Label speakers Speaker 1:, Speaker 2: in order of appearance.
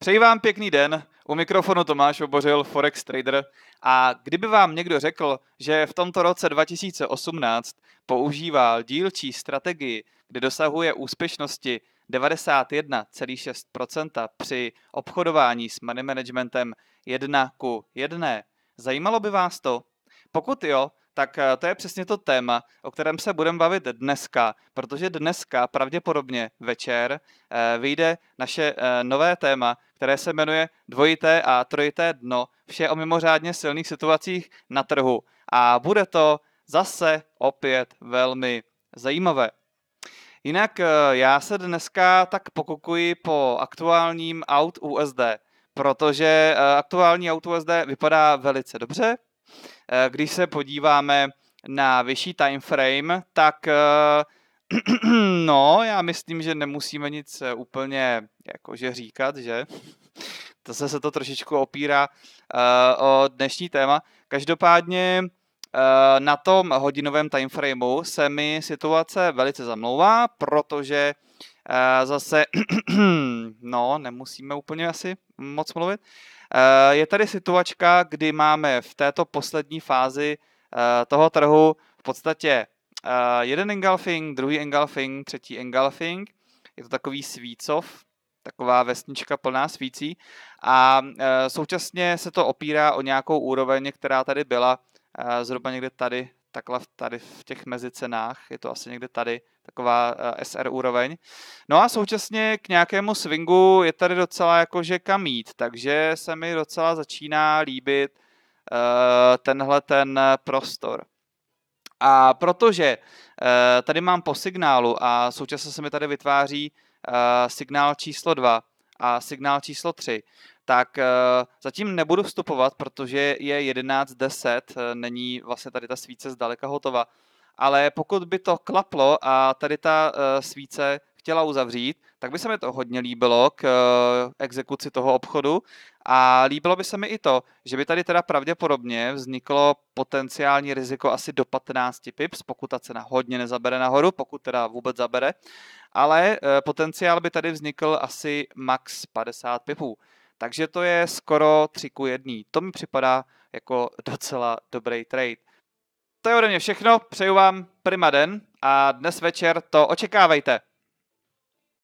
Speaker 1: Přeji vám pěkný den. U mikrofonu Tomáš Obořil, Forex Trader. A kdyby vám někdo řekl, že v tomto roce 2018 používal dílčí strategii, kde dosahuje úspěšnosti 91,6% při obchodování s money managementem 1 ku 1, zajímalo by vás to? Pokud jo, tak eh, to je přesně to téma, o kterém se budeme bavit dneska, protože dneska pravděpodobně večer eh, vyjde naše eh, nové téma, které se jmenuje Dvojité a trojité dno, vše o mimořádně silných situacích na trhu. A bude to zase opět velmi zajímavé. Jinak já se dneska tak pokukuji po aktuálním aut USD, protože aktuální aut USD vypadá velice dobře, Eh, když se podíváme na vyšší time frame, tak eh, no, já myslím, že nemusíme nic eh, úplně jakože říkat, že? Zase se to trošičku opírá uh, o dnešní téma. Každopádně na tom hodinovém timeframeu se mi situace velice zamlouvá, protože zase, no, nemusíme úplně asi moc mluvit. Eh, je tady situačka, kdy máme v této poslední fázi eh, toho trhu v podstatě eh, jeden engulfing, druhý engulfing, třetí engulfing. Je to takový svícov, taková vesnička plná svící a současně se to opírá o nějakou úroveň, která tady byla zhruba někde tady takhle tady v těch mezicenách, je to asi někde tady taková eh, SR úroveň. No a současně k nějakému swingu je tady docela jakože kam jít, takže se mi docela začíná líbit eh, tenhle ten prostor. A protože eh, tady mám po signálu a současně se mi tady vytváří signál číslo 2 a signál číslo 3, tak eh, zatím nebudu vstupovat, protože je 11.10, eh, není vlastně tady ta svíce zdaleka hotová. Ale pokud by to klaplo a tady ta eh, svíce chtěla uzavřít, tak by se mi to hodně líbilo k exekuci toho obchodu a líbilo by se mi i to, že by tady teda pravděpodobně vzniklo potenciální riziko asi do 15 pips, pokud ta cena hodně nezabere nahoru, pokud teda vůbec zabere, ale potenciál by tady vznikl asi max 50 pipů. Takže to je skoro 3 ku 1. To mi připadá jako docela dobrý trade. To je ode mě všechno, přeju vám prima den a dnes večer to očekávejte.